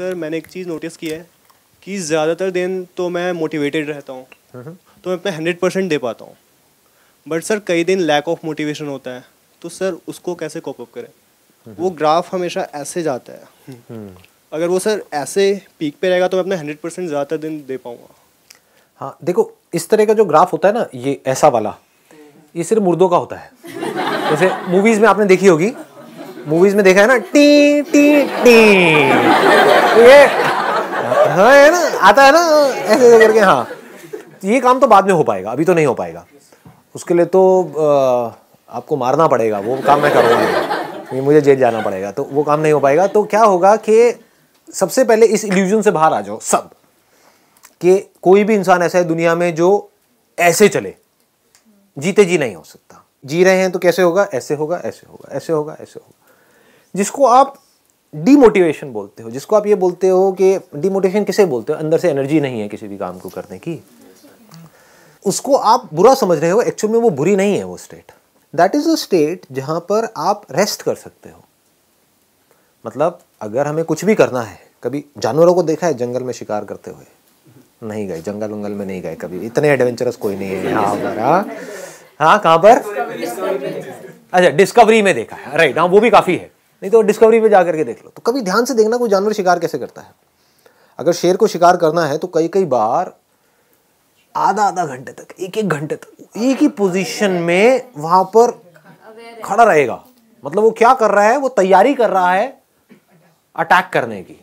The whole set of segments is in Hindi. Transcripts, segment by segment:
सर मैंने एक चीज़ नोटिस की है कि ज़्यादातर दिन तो मैं मोटिवेटेड रहता हूँ हाँ, हाँ। तो मैं अपना हंड्रेड परसेंट दे पाता हूँ बट सर कई दिन लैक ऑफ मोटिवेशन होता है तो सर उसको कैसे कॉपअप करें हाँ, वो ग्राफ हमेशा ऐसे जाता है हम्म। अगर वो सर ऐसे पीक पे रहेगा तो मैं अपना हंड्रेड परसेंट ज़्यादातर दिन दे पाऊँगा हाँ देखो इस तरह का जो ग्राफ होता है ना ये ऐसा वाला ये सिर्फ मुर्दों का होता है जैसे मूवीज़ में आपने देखी होगी मूवीज में देखा है ना टी टी टी ये हाँ है ना आता है ना ऐसे ऐसे करके हाँ तो ये काम तो बाद में हो पाएगा अभी तो नहीं हो पाएगा उसके लिए तो आपको मारना पड़ेगा वो काम मैं करूँगा ये मुझे जेल जाना पड़ेगा तो वो काम नहीं हो पाएगा तो क्या होगा कि सबसे पहले इस इल्यूजन से बाहर आ जाओ सब कि कोई भी इंसान ऐसा है दुनिया में जो ऐसे चले जीते जी नहीं हो सकता जी रहे हैं तो कैसे होगा ऐसे होगा ऐसे होगा ऐसे होगा ऐसे होगा जिसको आप डीमोटिवेशन बोलते हो जिसको आप ये बोलते हो कि डीमोटिवेशन किसे बोलते हो अंदर से एनर्जी नहीं है किसी भी काम को करने की उसको आप बुरा समझ रहे हो एक्चुअल में वो बुरी नहीं है वो state that is a state जहां पर आप रेस्ट कर सकते हो मतलब अगर हमें कुछ भी करना है कभी जानवरों को देखा है जंगल में शिकार करते हुए नहीं गए जंगल वंगल में नहीं गए कभी इतने एडवेंचरस कोई नहीं है यहाँ हाँ हाँ कहाँ पर अच्छा डिस्कवरी में देखा है राइट हाँ वो भी काफ़ी है नहीं तो डिस्कवरी पे जा करके देख लो तो कभी ध्यान से देखना कोई जानवर शिकार कैसे करता है अगर शेर को शिकार करना है तो कई कई बार आधा आधा घंटे तक एक एक घंटे तक एक ही पोजीशन में वहां पर खड़ा रहेगा मतलब वो क्या कर रहा है वो तैयारी कर रहा है अटैक करने की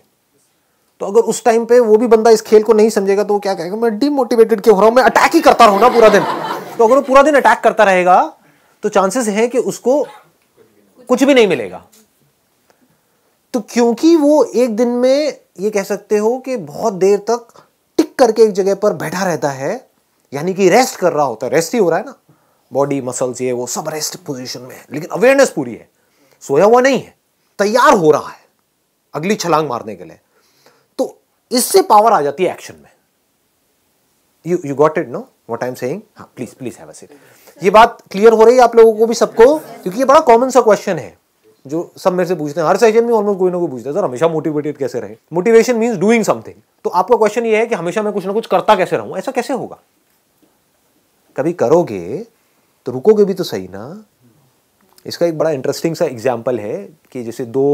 तो अगर उस टाइम पे वो भी बंदा इस खेल को नहीं समझेगा तो वो क्या कहेगा मैं डिमोटिवेटेड क्यों हो रहा हूँ मैं अटैक ही करता रहूँ ना पूरा दिन तो अगर वो पूरा दिन अटैक करता रहेगा तो चांसेस है कि उसको कुछ भी नहीं मिलेगा तो क्योंकि वो एक दिन में ये कह सकते हो कि बहुत देर तक टिक करके एक जगह पर बैठा रहता है यानी कि रेस्ट कर रहा होता है रेस्ट ही हो रहा है ना बॉडी मसल्स ये वो सब रेस्ट पोजीशन में है लेकिन अवेयरनेस पूरी है सोया हुआ नहीं है तैयार हो रहा है अगली छलांग मारने के लिए तो इससे पावर आ जाती है एक्शन में you you got it no what I am saying हाँ please please have a seat ये बात क्लियर हो रही है आप लोगों को भी सबको क्योंकि ये बड़ा कॉमन सा क्वेश्चन है जो सब मेरे से पूछते हैं हर सेशन में ऑलमोस्ट कोई ना कोई पूछता है सर हमेशा मोटिवेटेड कैसे रहे मोटिवेशन मीन्स डूइंग समथिंग तो आपका क्वेश्चन ये है कि हमेशा मैं कुछ ना कुछ करता कैसे रहूं ऐसा कैसे होगा कभी करोगे तो रुकोगे भी तो सही ना इसका एक बड़ा इंटरेस्टिंग सा एग्जाम्पल है कि जैसे दो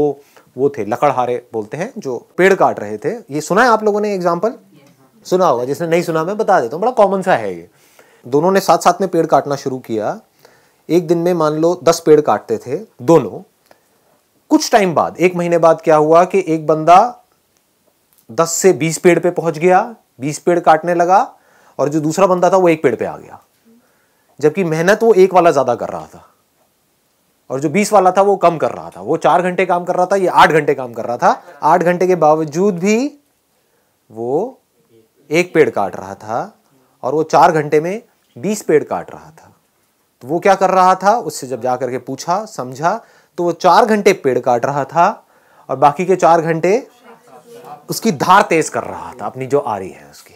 वो थे लकड़हारे बोलते हैं जो पेड़ काट रहे थे ये सुना है आप लोगों ने एग्जाम्पल सुना होगा जिसने नहीं सुना मैं बता देता हूँ बड़ा कॉमन सा है ये दोनों ने साथ साथ में पेड़ काटना शुरू किया एक दिन में मान लो दस पेड़ काटते थे दोनों कुछ टाइम बाद एक महीने बाद क्या हुआ कि एक बंदा 10 से 20 पेड़ पे पहुंच गया 20 पेड़ काटने लगा और जो दूसरा बंदा था वो एक पेड़ पे आ गया जबकि मेहनत वो एक वाला ज़्यादा कर रहा था और जो बीस वाला था वो कम कर रहा था वो चार घंटे काम कर रहा था ये आठ घंटे काम कर रहा था आठ घंटे के बावजूद भी वो एक पेड़ काट रहा था और वो चार घंटे में बीस पेड़ काट रहा था तो वो क्या कर रहा था उससे जब जा करके पूछा समझा तो वो चार घंटे पेड़ काट रहा था और बाकी के चार घंटे उसकी धार तेज कर रहा था अपनी जो आ रही है उसकी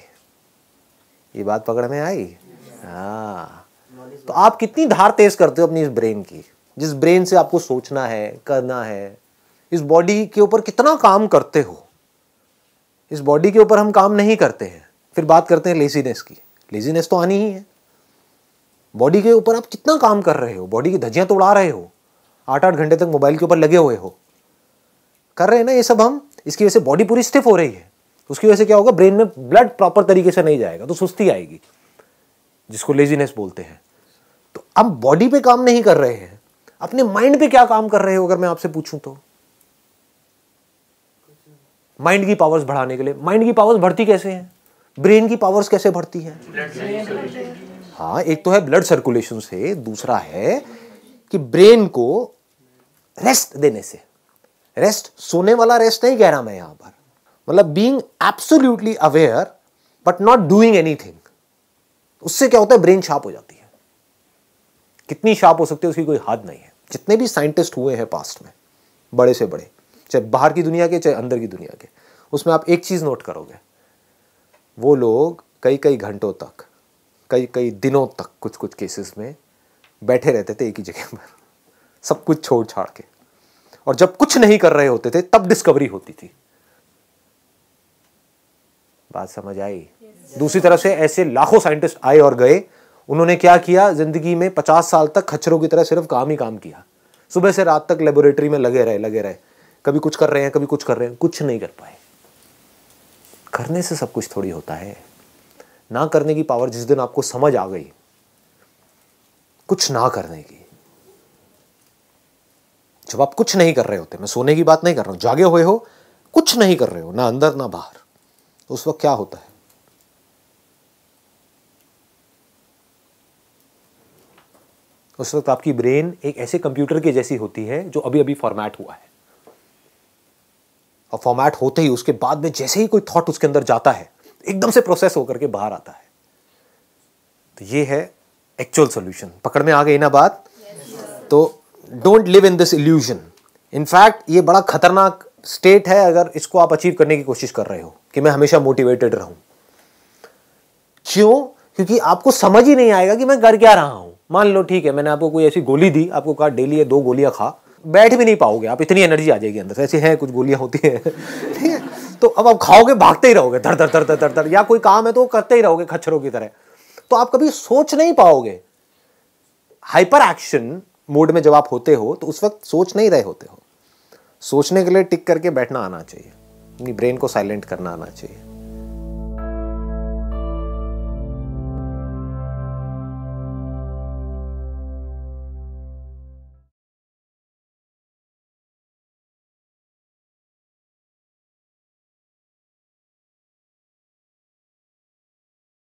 ये बात पकड़ में आई हाँ तो आप कितनी धार तेज करते हो अपनी इस ब्रेन की जिस ब्रेन से आपको सोचना है करना है इस बॉडी के ऊपर कितना काम करते हो इस बॉडी के ऊपर हम काम नहीं करते हैं फिर बात करते हैं लेजीनेस की लेजीनेस तो आनी ही है बॉडी के ऊपर आप कितना काम कर रहे हो बॉडी की धज्जियां तो उड़ा रहे हो आठ आठ घंटे तक मोबाइल के ऊपर लगे हुए हो कर रहे हैं ना ये सब हम इसकी वजह से बॉडी पूरी स्टिफ हो रही है उसकी वजह से क्या होगा ब्रेन में ब्लड प्रॉपर तरीके से नहीं जाएगा तो सुस्ती आएगी जिसको लेजीनेस बोलते हैं तो आप बॉडी पे काम नहीं कर रहे हैं अपने माइंड पे क्या काम कर रहे हो अगर मैं आपसे पूछूं तो माइंड की पावर्स बढ़ाने के लिए माइंड की पावर्स बढ़ती कैसे हैं ब्रेन की पावर्स कैसे बढ़ती हैं हाँ एक तो है ब्लड सर्कुलेशन से दूसरा है कि ब्रेन को रेस्ट देने से रेस्ट सोने वाला रेस्ट नहीं कह रहा मैं यहां पर मतलब being absolutely aware but not doing anything उससे क्या होता है ब्रेन शार्प हो जाती है कितनी शार्प हो सकती है उसकी कोई हद नहीं है जितने भी साइंटिस्ट हुए हैं पास्ट में बड़े से बड़े चाहे बाहर की दुनिया के चाहे अंदर की दुनिया के उसमें आप एक चीज़ नोट करोगे वो लोग कई कई घंटों तक कई कई दिनों तक कुछ कुछ केसेस में बैठे रहते थे एक ही जगह पर सब कुछ छोड़ छाड़ के और जब कुछ नहीं कर रहे होते थे तब डिस्कवरी होती थी बात समझ आई दूसरी तरफ से ऐसे लाखों साइंटिस्ट आए और गए उन्होंने क्या किया जिंदगी में पचास साल तक खच्चरों की तरह सिर्फ काम ही काम किया सुबह से रात तक लेबोरेटरी में लगे रहे लगे रहे कभी कुछ कर रहे हैं कभी कुछ कर रहे हैं कुछ नहीं कर पाए करने से सब कुछ थोड़ी होता है ना करने की पावर जिस दिन आपको समझ आ गई कुछ ना करने की जब आप कुछ नहीं कर रहे होते मैं सोने की बात नहीं कर रहा हूं जागे हुए हो कुछ नहीं कर रहे हो ना अंदर ना बाहर तो उस वक्त क्या होता है उस वक्त आपकी ब्रेन एक ऐसे कंप्यूटर के जैसी होती है जो अभी अभी फॉर्मेट हुआ है और फॉर्मेट होते ही उसके बाद में जैसे ही कोई थॉट उसके अंदर जाता है एकदम से प्रोसेस होकर के बाहर आता है तो ये है एक्चुअल सोल्यूशन पकड़ में आ गई ना बात yes, तो don't live in this illusion in fact ये बड़ा खतरनाक स्टेट है अगर इसको आप अचीव करने की कोशिश कर रहे हो कि मैं हमेशा मोटिवेटेड रहूं क्यों क्योंकि आपको समझ ही नहीं आएगा कि मैं कर क्या रहा हूं मान लो ठीक है मैंने आपको कोई ऐसी गोली दी आपको कहा डेली ये दो गोलियां खा बैठ भी नहीं पाओगे आप इतनी एनर्जी आ जाएगी अंदर से ऐसी है कुछ गोलियां होती हैं ठीक है तो अब आप खाओगे भागते ही रहोगे धर धर धर धर धर धर या कोई काम है तो करते ही रहोगे खच्छरों की तरह तो आप कभी सोच नहीं पाओगे हाइपर एक्शन मोड में जब आप होते हो तो उस वक्त सोच नहीं रहे होते हो सोचने के लिए टिक करके बैठना आना चाहिए अपनी ब्रेन को साइलेंट करना आना चाहिए